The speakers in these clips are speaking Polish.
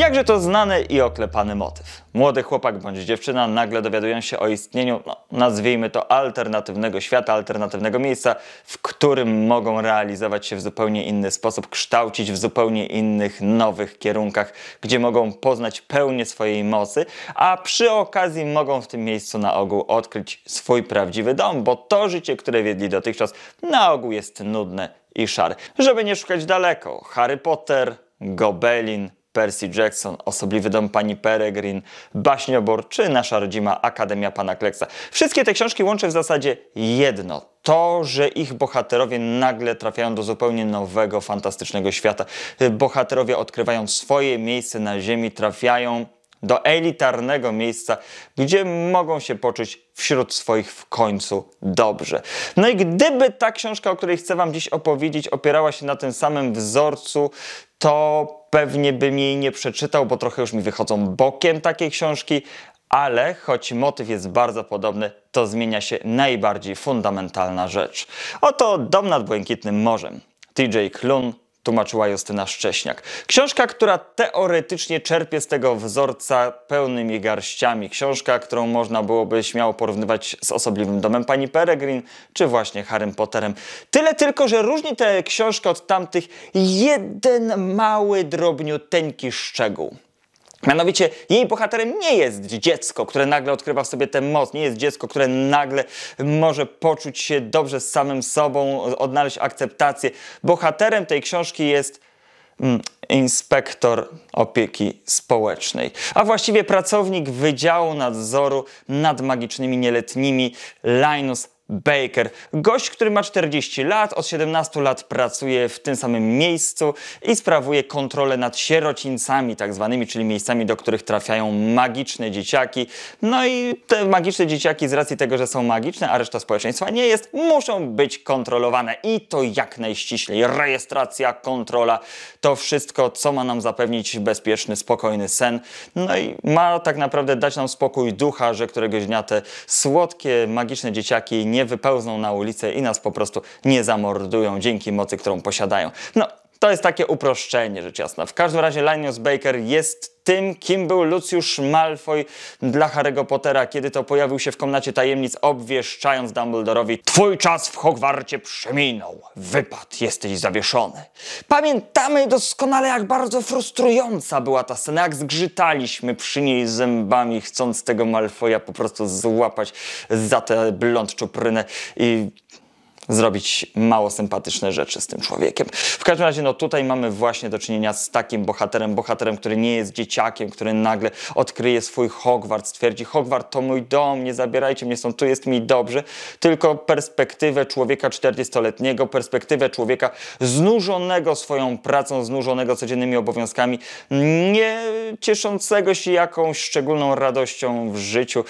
Jakże to znany i oklepany motyw. Młody chłopak bądź dziewczyna nagle dowiadują się o istnieniu, no, nazwijmy to, alternatywnego świata, alternatywnego miejsca, w którym mogą realizować się w zupełnie inny sposób, kształcić w zupełnie innych, nowych kierunkach, gdzie mogą poznać pełnię swojej mocy, a przy okazji mogą w tym miejscu na ogół odkryć swój prawdziwy dom, bo to życie, które wiedli dotychczas, na ogół jest nudne i szare. Żeby nie szukać daleko, Harry Potter, Gobelin, Percy Jackson, Osobliwy dom pani Peregrin, Baśniobor czy Nasza rodzima Akademia pana Kleksa. Wszystkie te książki łączy w zasadzie jedno. To, że ich bohaterowie nagle trafiają do zupełnie nowego, fantastycznego świata. Bohaterowie odkrywają swoje miejsce na ziemi, trafiają do elitarnego miejsca, gdzie mogą się poczuć wśród swoich w końcu dobrze. No i gdyby ta książka, o której chcę Wam dziś opowiedzieć, opierała się na tym samym wzorcu, to pewnie bym jej nie przeczytał, bo trochę już mi wychodzą bokiem takie książki, ale choć motyw jest bardzo podobny, to zmienia się najbardziej fundamentalna rzecz. Oto Dom nad Błękitnym Morzem. TJ Klun, tłumaczyła Justyna Szcześniak. Książka, która teoretycznie czerpie z tego wzorca pełnymi garściami. Książka, którą można byłoby śmiało porównywać z Osobliwym Domem Pani Peregrin, czy właśnie Harrym Potterem. Tyle tylko, że różni tę książkę od tamtych jeden mały, drobniuteńki szczegół. Mianowicie jej bohaterem nie jest dziecko, które nagle odkrywa w sobie tę moc, nie jest dziecko, które nagle może poczuć się dobrze z samym sobą, odnaleźć akceptację. Bohaterem tej książki jest mm, inspektor opieki społecznej, a właściwie pracownik Wydziału Nadzoru nad Magicznymi Nieletnimi Linus Baker. Gość, który ma 40 lat, od 17 lat pracuje w tym samym miejscu i sprawuje kontrolę nad sierocińcami tak zwanymi, czyli miejscami, do których trafiają magiczne dzieciaki. No i te magiczne dzieciaki z racji tego, że są magiczne, a reszta społeczeństwa nie jest, muszą być kontrolowane i to jak najściślej. Rejestracja, kontrola, to wszystko, co ma nam zapewnić bezpieczny, spokojny sen. No i ma tak naprawdę dać nam spokój ducha, że któregoś dnia te słodkie, magiczne dzieciaki nie nie wypełzną na ulicę i nas po prostu nie zamordują dzięki mocy, którą posiadają. No, to jest takie uproszczenie, rzecz jasna. W każdym razie Linus Baker jest tym, kim był Lucius Malfoy dla Harry'ego Pottera, kiedy to pojawił się w komnacie tajemnic, obwieszczając Dumbledoreowi: Twój czas w Hogwarcie przeminął. Wypad, jesteś zawieszony. Pamiętamy doskonale, jak bardzo frustrująca była ta scena, jak zgrzytaliśmy przy niej zębami, chcąc tego Malfoya po prostu złapać za tę blond czuprynę i zrobić mało sympatyczne rzeczy z tym człowiekiem. W każdym razie, no tutaj mamy właśnie do czynienia z takim bohaterem, bohaterem, który nie jest dzieciakiem, który nagle odkryje swój Hogwart, stwierdzi: Hogwart to mój dom, nie zabierajcie mnie są tu jest mi dobrze, tylko perspektywę człowieka 40-letniego, perspektywę człowieka znużonego swoją pracą, znużonego codziennymi obowiązkami, nie cieszącego się jakąś szczególną radością w życiu,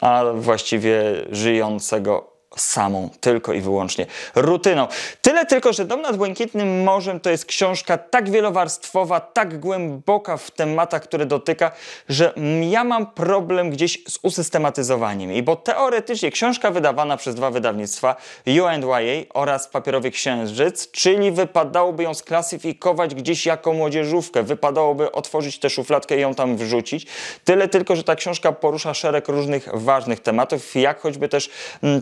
a właściwie żyjącego samą tylko i wyłącznie rutyną. Tyle tylko, że Dom nad Błękitnym Morzem to jest książka tak wielowarstwowa, tak głęboka w tematach, które dotyka, że ja mam problem gdzieś z usystematyzowaniem jej, bo teoretycznie książka wydawana przez dwa wydawnictwa UNYA oraz Papierowy Księżyc, czyli wypadałoby ją sklasyfikować gdzieś jako młodzieżówkę, wypadałoby otworzyć tę szufladkę i ją tam wrzucić. Tyle tylko, że ta książka porusza szereg różnych ważnych tematów, jak choćby też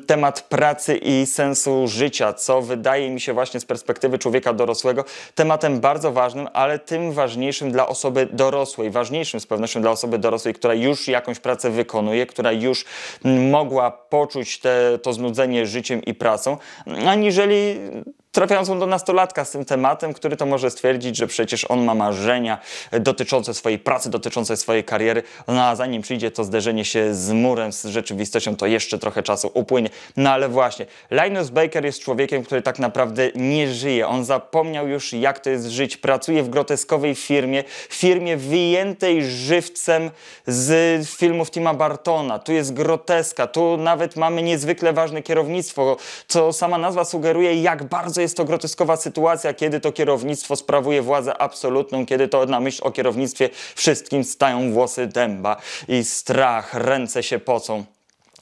temat pracy i sensu życia, co wydaje mi się właśnie z perspektywy człowieka dorosłego tematem bardzo ważnym, ale tym ważniejszym dla osoby dorosłej, ważniejszym z pewnością dla osoby dorosłej, która już jakąś pracę wykonuje, która już mm, mogła poczuć te, to znudzenie życiem i pracą, aniżeli trafiając mu do nastolatka z tym tematem, który to może stwierdzić, że przecież on ma marzenia dotyczące swojej pracy, dotyczące swojej kariery, no a zanim przyjdzie to zderzenie się z murem, z rzeczywistością, to jeszcze trochę czasu upłynie. No ale właśnie, Linus Baker jest człowiekiem, który tak naprawdę nie żyje. On zapomniał już, jak to jest żyć. Pracuje w groteskowej firmie, firmie wyjętej żywcem z filmów Tima Bartona. Tu jest groteska, tu nawet mamy niezwykle ważne kierownictwo, co sama nazwa sugeruje, jak bardzo jest to groteskowa sytuacja, kiedy to kierownictwo sprawuje władzę absolutną, kiedy to na myśl o kierownictwie wszystkim stają włosy dęba i strach, ręce się pocą.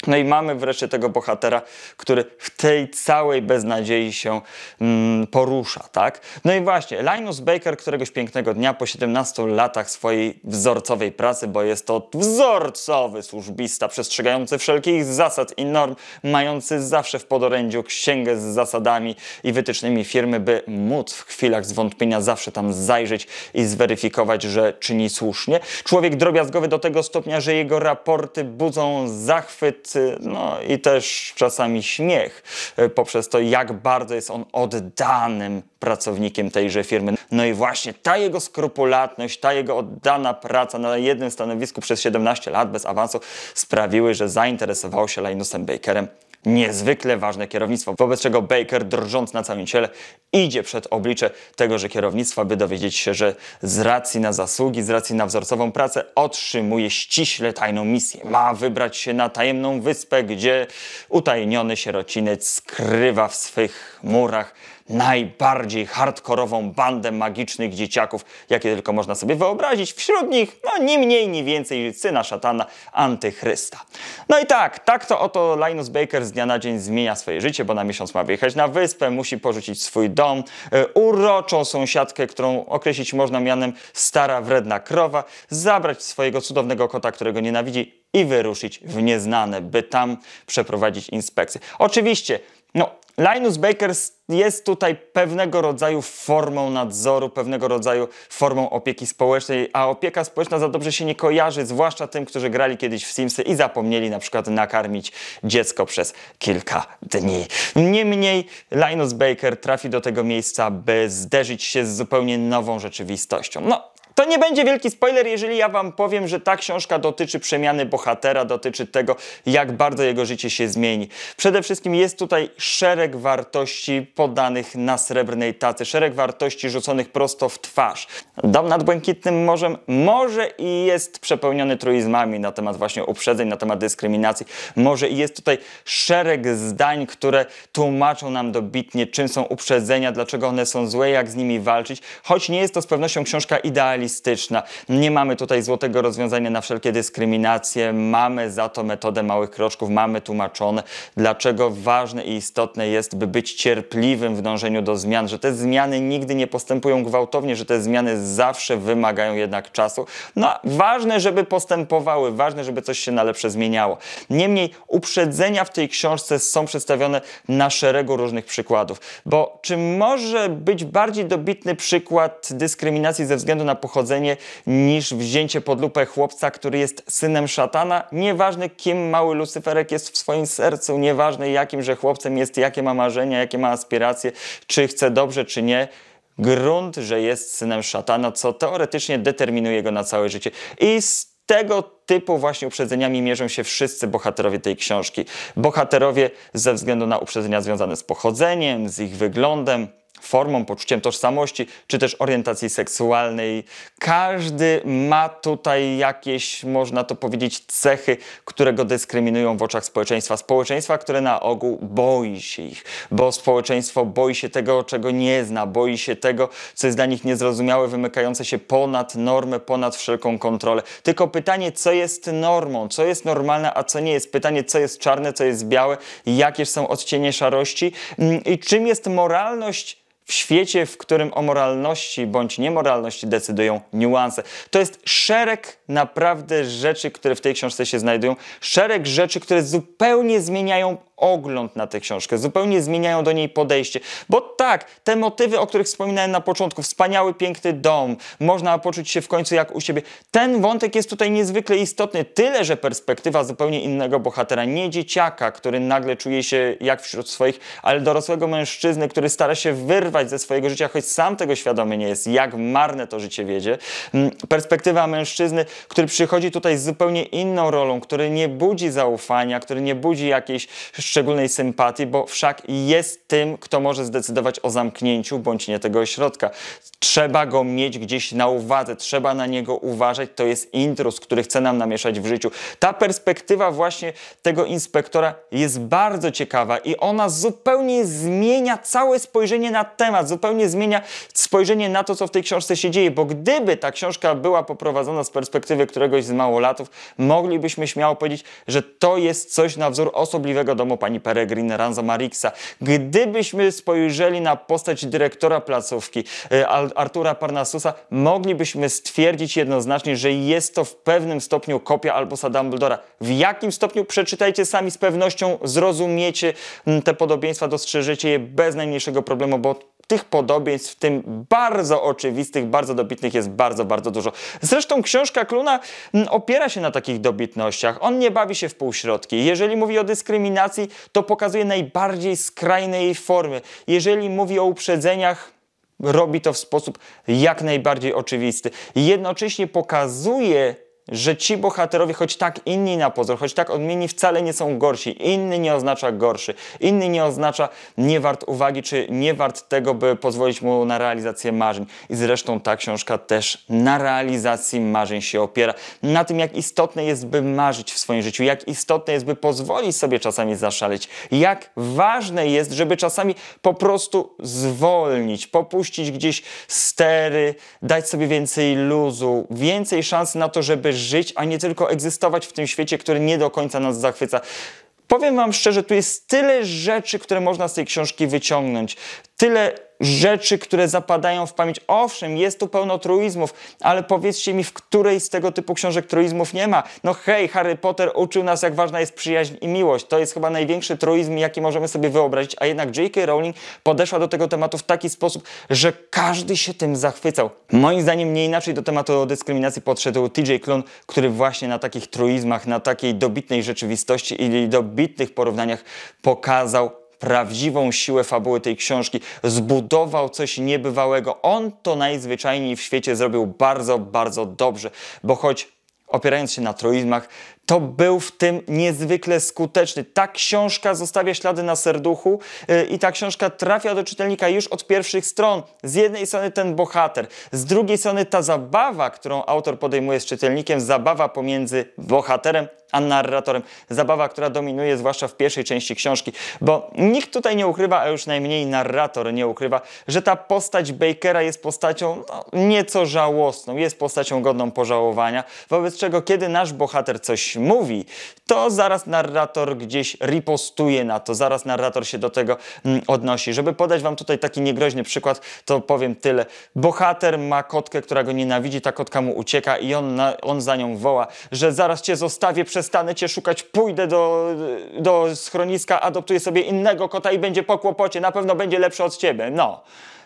No i mamy wreszcie tego bohatera, który w tej całej beznadziei się mm, porusza, tak? No i właśnie, Linus Baker któregoś pięknego dnia po 17 latach swojej wzorcowej pracy, bo jest to wzorcowy służbista, przestrzegający wszelkich zasad i norm, mający zawsze w podorędziu księgę z zasadami i wytycznymi firmy, by móc w chwilach zwątpienia zawsze tam zajrzeć i zweryfikować, że czyni słusznie. Człowiek drobiazgowy do tego stopnia, że jego raporty budzą zachwyt no i też czasami śmiech e, poprzez to, jak bardzo jest on oddanym pracownikiem tejże firmy. No i właśnie ta jego skrupulatność, ta jego oddana praca na jednym stanowisku przez 17 lat bez awansu sprawiły, że zainteresował się Linusem Bakerem niezwykle ważne kierownictwo, wobec czego Baker, drżąc na całym ciele, idzie przed oblicze tegoże kierownictwa, by dowiedzieć się, że z racji na zasługi, z racji na wzorcową pracę otrzymuje ściśle tajną misję. Ma wybrać się na tajemną wyspę, gdzie utajniony sierociniec skrywa w swych murach najbardziej hardkorową bandę magicznych dzieciaków, jakie tylko można sobie wyobrazić. Wśród nich, no ni mniej, ni więcej, syna szatana, antychrysta. No i tak, tak to oto Linus Baker z dnia na dzień zmienia swoje życie, bo na miesiąc ma wyjechać na wyspę, musi porzucić swój dom, e, uroczą sąsiadkę, którą określić można mianem stara wredna krowa, zabrać swojego cudownego kota, którego nienawidzi i wyruszyć w nieznane, by tam przeprowadzić inspekcję. Oczywiście no, Linus Baker jest tutaj pewnego rodzaju formą nadzoru, pewnego rodzaju formą opieki społecznej, a opieka społeczna za dobrze się nie kojarzy, zwłaszcza tym, którzy grali kiedyś w Simsy i zapomnieli na przykład nakarmić dziecko przez kilka dni. Niemniej Linus Baker trafi do tego miejsca, by zderzyć się z zupełnie nową rzeczywistością. No, to nie będzie wielki spoiler, jeżeli ja Wam powiem, że ta książka dotyczy przemiany bohatera, dotyczy tego, jak bardzo jego życie się zmieni. Przede wszystkim jest tutaj szereg wartości podanych na srebrnej tacy, szereg wartości rzuconych prosto w twarz. Dom nad Błękitnym Morzem może i jest przepełniony truizmami na temat właśnie uprzedzeń, na temat dyskryminacji. Może i jest tutaj szereg zdań, które tłumaczą nam dobitnie, czym są uprzedzenia, dlaczego one są złe, jak z nimi walczyć, choć nie jest to z pewnością książka idealistyczna nie mamy tutaj złotego rozwiązania na wszelkie dyskryminacje, mamy za to metodę małych kroczków, mamy tłumaczone, dlaczego ważne i istotne jest, by być cierpliwym w dążeniu do zmian, że te zmiany nigdy nie postępują gwałtownie, że te zmiany zawsze wymagają jednak czasu. No, ważne, żeby postępowały, ważne, żeby coś się na lepsze zmieniało. Niemniej uprzedzenia w tej książce są przedstawione na szeregu różnych przykładów, bo czy może być bardziej dobitny przykład dyskryminacji ze względu na pochodzenie niż wzięcie pod lupę chłopca, który jest synem szatana. Nieważne, kim mały Lucyferek jest w swoim sercu, nieważne jakim, że chłopcem jest, jakie ma marzenia, jakie ma aspiracje, czy chce dobrze, czy nie grunt, że jest synem szatana, co teoretycznie determinuje go na całe życie. I z tego typu właśnie uprzedzeniami mierzą się wszyscy bohaterowie tej książki. Bohaterowie ze względu na uprzedzenia związane z pochodzeniem, z ich wyglądem, formą, poczuciem tożsamości, czy też orientacji seksualnej. Każdy ma tutaj jakieś, można to powiedzieć, cechy, które go dyskryminują w oczach społeczeństwa. Społeczeństwa, które na ogół boi się ich, bo społeczeństwo boi się tego, czego nie zna, boi się tego, co jest dla nich niezrozumiałe, wymykające się ponad normę, ponad wszelką kontrolę. Tylko pytanie, co jest normą, co jest normalne, a co nie jest. Pytanie, co jest czarne, co jest białe, jakie są odcienie szarości mm, i czym jest moralność w świecie, w którym o moralności bądź niemoralności decydują niuanse. To jest szereg naprawdę rzeczy, które w tej książce się znajdują, szereg rzeczy, które zupełnie zmieniają ogląd na tę książkę, zupełnie zmieniają do niej podejście. Bo tak, te motywy, o których wspominałem na początku, wspaniały, piękny dom, można poczuć się w końcu jak u siebie. Ten wątek jest tutaj niezwykle istotny, tyle że perspektywa zupełnie innego bohatera, nie dzieciaka, który nagle czuje się jak wśród swoich, ale dorosłego mężczyzny, który stara się wyrwać ze swojego życia, choć sam tego świadomy nie jest, jak marne to życie wiedzie. Mm, perspektywa mężczyzny, który przychodzi tutaj z zupełnie inną rolą, który nie budzi zaufania, który nie budzi jakiejś szczególnej sympatii, bo wszak jest tym, kto może zdecydować o zamknięciu bądź nie tego ośrodka. Trzeba go mieć gdzieś na uwadze, trzeba na niego uważać. To jest intrus, który chce nam namieszać w życiu. Ta perspektywa właśnie tego inspektora jest bardzo ciekawa i ona zupełnie zmienia całe spojrzenie na temat, zupełnie zmienia spojrzenie na to, co w tej książce się dzieje, bo gdyby ta książka była poprowadzona z perspektywy któregoś z małolatów, moglibyśmy śmiało powiedzieć, że to jest coś na wzór osobliwego domu pani Peregrine Ranza Marixa. Gdybyśmy spojrzeli na postać dyrektora placówki e, Artura Parnasusa, moglibyśmy stwierdzić jednoznacznie, że jest to w pewnym stopniu kopia Albusa Dumbledora. W jakim stopniu przeczytajcie sami z pewnością, zrozumiecie te podobieństwa, dostrzeżecie je bez najmniejszego problemu, bo tych podobieństw, w tym bardzo oczywistych, bardzo dobitnych jest bardzo, bardzo dużo. Zresztą książka Kluna mm, opiera się na takich dobitnościach. On nie bawi się w półśrodki. Jeżeli mówi o dyskryminacji, to pokazuje najbardziej skrajne jej formy. Jeżeli mówi o uprzedzeniach, robi to w sposób jak najbardziej oczywisty. Jednocześnie pokazuje że ci bohaterowie, choć tak inni na pozór, choć tak odmienni, wcale nie są gorsi. Inny nie oznacza gorszy. Inny nie oznacza nie wart uwagi, czy nie wart tego, by pozwolić mu na realizację marzeń. I zresztą ta książka też na realizacji marzeń się opiera. Na tym, jak istotne jest, by marzyć w swoim życiu, jak istotne jest, by pozwolić sobie czasami zaszaleć, jak ważne jest, żeby czasami po prostu zwolnić, popuścić gdzieś stery, dać sobie więcej luzu, więcej szans na to, żeby żyć, a nie tylko egzystować w tym świecie, który nie do końca nas zachwyca. Powiem Wam szczerze, tu jest tyle rzeczy, które można z tej książki wyciągnąć, tyle rzeczy, które zapadają w pamięć. Owszem, jest tu pełno truizmów, ale powiedzcie mi, w której z tego typu książek truizmów nie ma? No hej, Harry Potter uczył nas, jak ważna jest przyjaźń i miłość. To jest chyba największy truizm, jaki możemy sobie wyobrazić, a jednak J.K. Rowling podeszła do tego tematu w taki sposób, że każdy się tym zachwycał. Moim zdaniem nie inaczej do tematu o dyskryminacji podszedł TJ Klon, który właśnie na takich truizmach, na takiej dobitnej rzeczywistości i dobitnych porównaniach pokazał prawdziwą siłę fabuły tej książki, zbudował coś niebywałego. On to najzwyczajniej w świecie zrobił bardzo, bardzo dobrze, bo choć opierając się na truizmach, to był w tym niezwykle skuteczny. Ta książka zostawia ślady na serduchu y, i ta książka trafia do czytelnika już od pierwszych stron. Z jednej strony ten bohater, z drugiej strony ta zabawa, którą autor podejmuje z czytelnikiem, zabawa pomiędzy bohaterem a narratorem. Zabawa, która dominuje zwłaszcza w pierwszej części książki, bo nikt tutaj nie ukrywa, a już najmniej narrator nie ukrywa, że ta postać Bakera jest postacią no, nieco żałosną, jest postacią godną pożałowania, wobec czego kiedy nasz bohater coś mówi, to zaraz narrator gdzieś ripostuje na to, zaraz narrator się do tego mm, odnosi. Żeby podać wam tutaj taki niegroźny przykład, to powiem tyle. Bohater ma kotkę, która go nienawidzi, ta kotka mu ucieka i on, na, on za nią woła, że zaraz cię zostawię, przestanę cię szukać, pójdę do, do schroniska, adoptuję sobie innego kota i będzie po kłopocie, na pewno będzie lepszy od ciebie. No.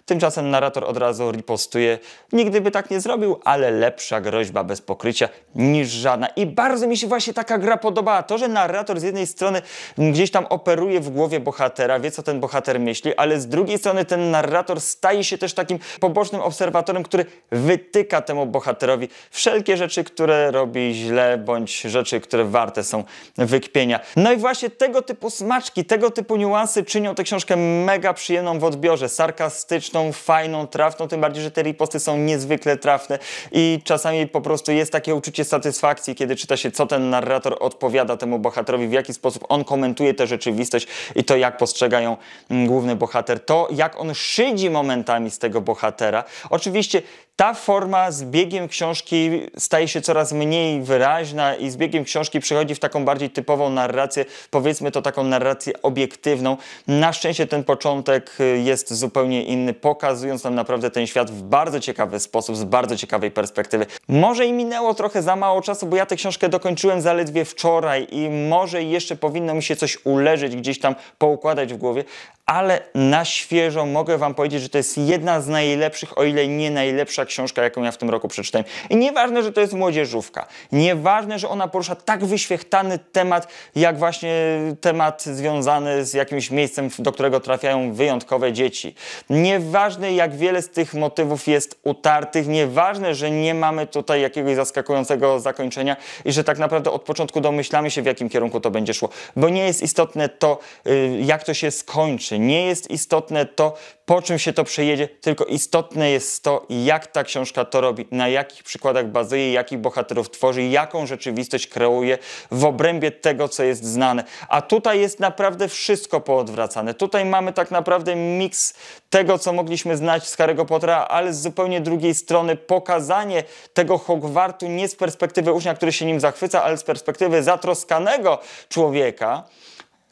Tymczasem narrator od razu ripostuje, nigdy by tak nie zrobił, ale lepsza groźba bez pokrycia niż żadna. I bardzo mi się właśnie taka gra podobała. To, że narrator z jednej strony gdzieś tam operuje w głowie bohatera, wie co ten bohater myśli, ale z drugiej strony ten narrator staje się też takim pobocznym obserwatorem, który wytyka temu bohaterowi wszelkie rzeczy, które robi źle, bądź rzeczy, które warte są wykpienia. No i właśnie tego typu smaczki, tego typu niuanse czynią tę książkę mega przyjemną w odbiorze. Sarkastyczną, sympatyczną, fajną, trafną, tym bardziej, że te riposty są niezwykle trafne i czasami po prostu jest takie uczucie satysfakcji, kiedy czyta się, co ten narrator odpowiada temu bohaterowi, w jaki sposób on komentuje tę rzeczywistość i to, jak postrzegają mm, główny bohater, to, jak on szydzi momentami z tego bohatera. Oczywiście ta forma z biegiem książki staje się coraz mniej wyraźna i z biegiem książki przechodzi w taką bardziej typową narrację, powiedzmy to taką narrację obiektywną. Na szczęście ten początek y, jest zupełnie inny, pokazując nam naprawdę ten świat w bardzo ciekawy sposób, z bardzo ciekawej perspektywy. Może i minęło trochę za mało czasu, bo ja tę książkę dokończyłem zaledwie wczoraj i może jeszcze powinno mi się coś uleżeć, gdzieś tam poukładać w głowie, ale na świeżo mogę Wam powiedzieć, że to jest jedna z najlepszych, o ile nie najlepsza książka, jaką ja w tym roku przeczytałem. I nieważne, że to jest młodzieżówka, nieważne, że ona porusza tak wyświechtany temat, jak właśnie temat związany z jakimś miejscem, do którego trafiają wyjątkowe dzieci. Nieważne, jak wiele z tych motywów jest utartych, nieważne, że nie mamy tutaj jakiegoś zaskakującego zakończenia i że tak naprawdę od początku domyślamy się, w jakim kierunku to będzie szło, bo nie jest istotne to, y, jak to się skończy nie jest istotne to, po czym się to przejedzie, tylko istotne jest to, jak ta książka to robi, na jakich przykładach bazuje, jakich bohaterów tworzy, jaką rzeczywistość kreuje w obrębie tego, co jest znane. A tutaj jest naprawdę wszystko poodwracane. Tutaj mamy tak naprawdę miks tego, co mogliśmy znać z Harry'ego Pottera, ale z zupełnie drugiej strony pokazanie tego Hogwartu nie z perspektywy ucznia, który się nim zachwyca, ale z perspektywy zatroskanego człowieka,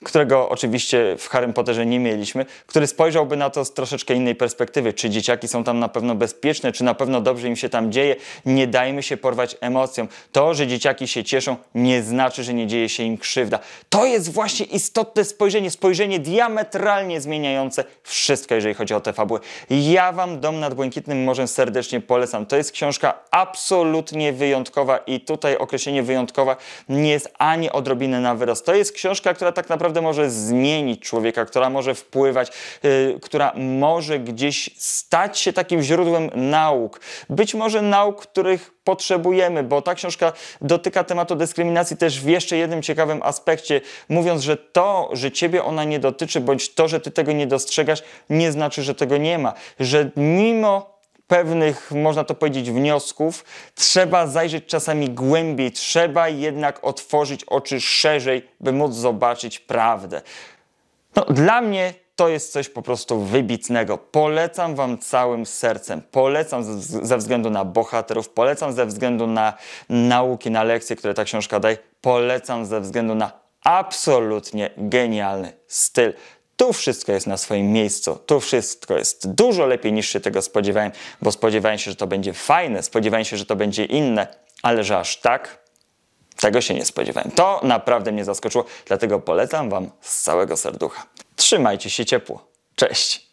którego oczywiście w Harry Potterze nie mieliśmy, który spojrzałby na to z troszeczkę innej perspektywy, czy dzieciaki są tam na pewno bezpieczne, czy na pewno dobrze im się tam dzieje. Nie dajmy się porwać emocjom. To, że dzieciaki się cieszą, nie znaczy, że nie dzieje się im krzywda. To jest właśnie istotne spojrzenie, spojrzenie diametralnie zmieniające wszystko, jeżeli chodzi o te fabuły. Ja Wam Dom nad Błękitnym Morzem serdecznie polecam. To jest książka absolutnie wyjątkowa i tutaj określenie wyjątkowa nie jest ani odrobinę na wyrost. To jest książka, która tak naprawdę naprawdę może zmienić człowieka, która może wpływać, y, która może gdzieś stać się takim źródłem nauk. Być może nauk, których potrzebujemy, bo ta książka dotyka tematu dyskryminacji też w jeszcze jednym ciekawym aspekcie, mówiąc, że to, że ciebie ona nie dotyczy, bądź to, że ty tego nie dostrzegasz, nie znaczy, że tego nie ma. Że mimo pewnych, można to powiedzieć, wniosków, trzeba zajrzeć czasami głębiej, trzeba jednak otworzyć oczy szerzej, by móc zobaczyć prawdę. No, dla mnie to jest coś po prostu wybitnego. Polecam Wam całym sercem. Polecam ze względu na bohaterów, polecam ze względu na nauki, na lekcje, które ta książka daje, polecam ze względu na absolutnie genialny styl. Tu wszystko jest na swoim miejscu, tu wszystko jest dużo lepiej niż się tego spodziewałem, bo spodziewałem się, że to będzie fajne, spodziewałem się, że to będzie inne, ale że aż tak, tego się nie spodziewałem. To naprawdę mnie zaskoczyło, dlatego polecam Wam z całego serducha. Trzymajcie się ciepło. Cześć!